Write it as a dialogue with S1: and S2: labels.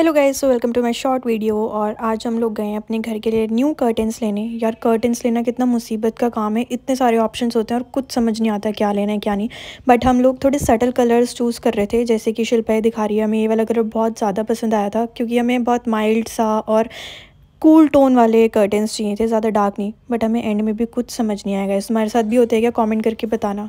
S1: hello guys so welcome to my short video और आज हम लोग गए हैं अपने घर के लिए न्यू कर्टन्स लेने यार कर्टन्स लेना कितना मुसीबत का काम है इतने सारे ऑप्शंस होते हैं और कुछ समझ नहीं आता क्या लेना है क्या नहीं बट हम लोग थोड़े सटल कलर्स चूज़ कर रहे थे जैसे कि शिल्पा दिखा रही है हमें ये वाला कलर बहुत ज़्यादा पसंद आया था क्योंकि हमें बहुत माइल्ड सा और कूल cool टोन वाले कर्टन्स चाहिए थे ज़्यादा डार्क नहीं बट हमें एंड में भी कुछ समझ नहीं आएगा इस हमारे साथ भी होते हैं क्या कॉमेंट करके बताना